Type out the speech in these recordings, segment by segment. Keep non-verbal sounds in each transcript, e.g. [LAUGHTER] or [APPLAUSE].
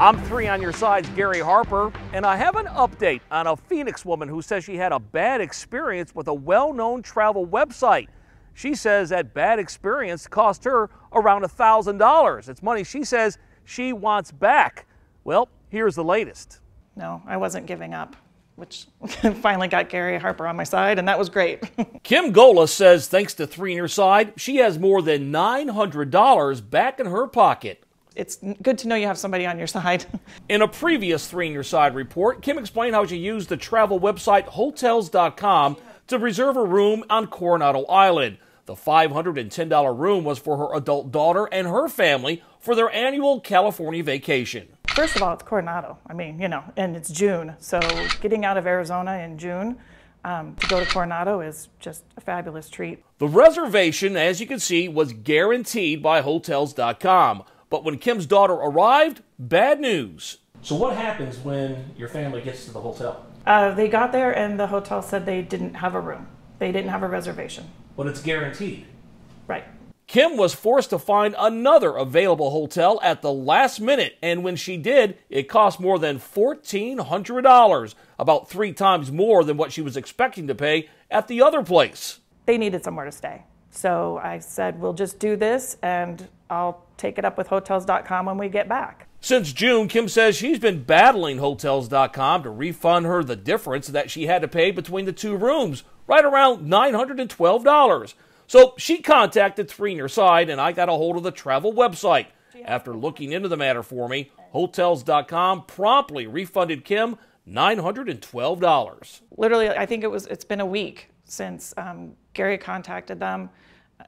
I'm three on your side's Gary Harper, and I have an update on a Phoenix woman who says she had a bad experience with a well known travel website. She says that bad experience cost her around $1,000. It's money she says she wants back. Well, here's the latest. No, I wasn't giving up which [LAUGHS] finally got Gary Harper on my side, and that was great. [LAUGHS] Kim Gola says, thanks to Three on Your Side, she has more than $900 back in her pocket it's good to know you have somebody on your side. [LAUGHS] In a previous Three in Your Side report, Kim explained how she used the travel website Hotels.com to reserve a room on Coronado Island. The $510 room was for her adult daughter and her family for their annual California vacation. First of all, it's Coronado. I mean, you know, and it's June. So getting out of Arizona in June um, to go to Coronado is just a fabulous treat. The reservation, as you can see, was guaranteed by Hotels.com. But when Kim's daughter arrived, bad news. So, what happens when your family gets to the hotel? Uh, they got there, and the hotel said they didn't have a room. They didn't have a reservation. But it's guaranteed. Right. Kim was forced to find another available hotel at the last minute, and when she did, it cost more than $1,400, about three times more than what she was expecting to pay at the other place. They needed somewhere to stay. So I said, We'll just do this, and I'll take it up with Hotels.com when we get back. Since June, Kim says she's been battling Hotels.com to refund her the difference that she had to pay between the two rooms, right around $912. So she contacted Three in Your Side, and I got a hold of the travel website. After looking into the matter for me, Hotels.com promptly refunded Kim $912. Literally, I think it was, it's been a week since um, Gary contacted them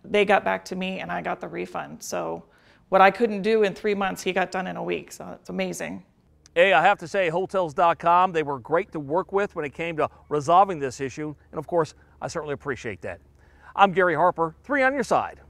they got back to me and I got the refund. So what I couldn't do in three months, he got done in a week. So it's amazing. Hey, I have to say, Hotels.com, they were great to work with when it came to resolving this issue. And of course, I certainly appreciate that. I'm Gary Harper, three on your side.